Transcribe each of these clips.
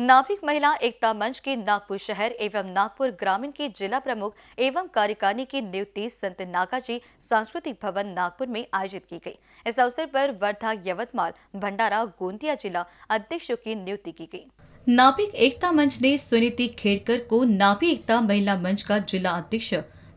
नाभिक महिला एकता मंच के नागपुर शहर एवं नागपुर ग्रामीण के जिला प्रमुख एवं कार्यकारिणी की नियुक्ति संत नागाजी सांस्कृतिक भवन नागपुर में आयोजित की गई इस अवसर पर वर्धा यवतमाल भंडारा गोंदिया जिला अध्यक्षों की नियुक्ति की गई नाभिक एकता मंच ने सुनीति खेड़कर को नाभिक एकता महिला मंच का जिला अध्यक्ष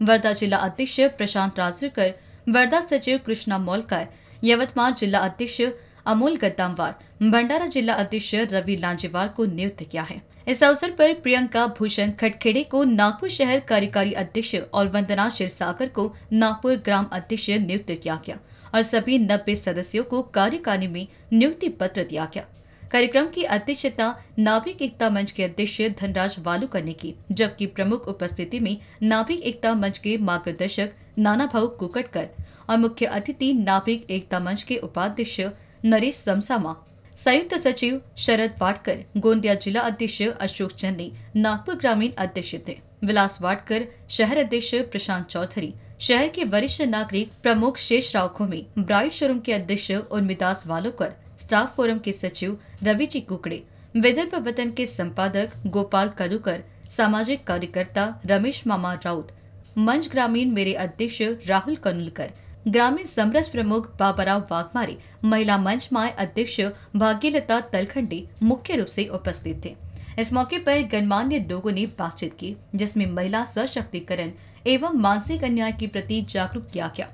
वर्धा जिला अध्यक्ष प्रशांत राजूकर वर्धा सचिव कृष्णा मोलकर यवतमाल जिला अध्यक्ष अमोल गद्दामवार भंडारा जिला अध्यक्ष रवि लांजेवार को नियुक्त किया है इस अवसर पर प्रियंका भूषण खटखेड़े को नागपुर शहर कार्यकारी अध्यक्ष और वंदना शिरसागर को नागपुर ग्राम अध्यक्ष नियुक्त किया गया और सभी नब्बे सदस्यों को कार्यकारिणी में नियुक्ति पत्र दिया गया कार्यक्रम की अध्यक्षता नाभिक एकता मंच के अध्यक्ष धनराज वालूकर ने की जबकि प्रमुख उपस्थिति में नाभिक एकता मंच के मार्गदर्शक नाना भाऊ कुकटकर और मुख्य अतिथि नाभिक एकता मंच के उपाध्यक्ष नरेश समसामा संयुक्त सचिव शरद वाटकर गोंदिया जिला अध्यक्ष अशोक चन्नी नागपुर ग्रामीण अध्यक्ष थे विलास वाटकर शहर अध्यक्ष प्रशांत चौधरी शहर के वरिष्ठ नागरिक प्रमुख शेष राव खोमी ब्राइट शोरूम के अध्यक्ष उर्मिदास वालोकर स्टाफ फोरम के सचिव रवि जी कुकड़े विदर्भ वतन के संपादक गोपाल कलुकर सामाजिक कार्यकर्ता रमेश मामा राउत मंच ग्रामीण मेरे अध्यक्ष राहुल कनुलकर ग्रामीण समरस प्रमुख बाबाराव वाघमारी महिला मंच माए अध्यक्ष भाग्यलता तलखंडी मुख्य रूप से उपस्थित थे इस मौके पर गणमान्य लोगों ने बातचीत की जिसमें महिला सशक्तिकरण एवं मानसिक अन्याय के प्रति जागरूक किया गया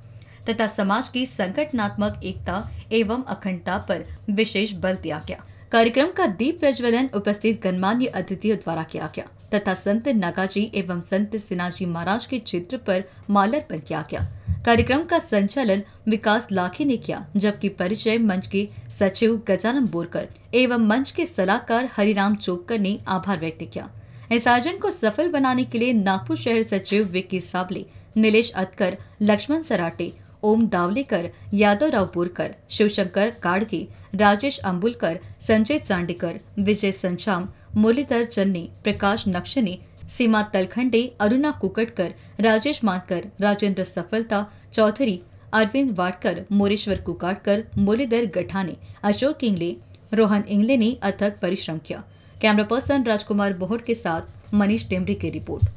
तथा समाज की संगठनात्मक एकता एवं अखंडता पर विशेष बल दिया गया कार्यक्रम का दीप प्रज्वलन उपस्थित गणमान्य अतिथियों द्वारा किया गया तथा संत नागाजी एवं संत सिन्हाजी महाराज के चित्र पर पर किया गया कार्यक्रम का संचालन विकास लाखी ने किया जबकि परिचय मंच के सचिव गजानन बोरकर एवं मंच के सलाहकार हरिराम चोपकर ने आभार व्यक्त किया इस आयोजन को सफल बनाने के लिए नागपुर शहर सचिव विक्की सावले नीलेश अतकर लक्ष्मण सराटे ओम दावलेकर यादव राव बोरकर शिवशंकर काड़के राजेश अंबुलकर संजय चांडीकर विजय संचाम मुरलीधर चन्नी प्रकाश नक्शनी सीमा तलखंडे अरुणा कुकटकर राजेश मानकर राजेंद्र सफलता चौधरी अरविंद वाडकर मोरेश्वर कुकाटकर मुरलीधर गठाने अशोक इंगले रोहन इंगले ने अथक परिश्रम किया कैमरा पर्सन राजकुमार बोहट के साथ मनीष टेमरी की रिपोर्ट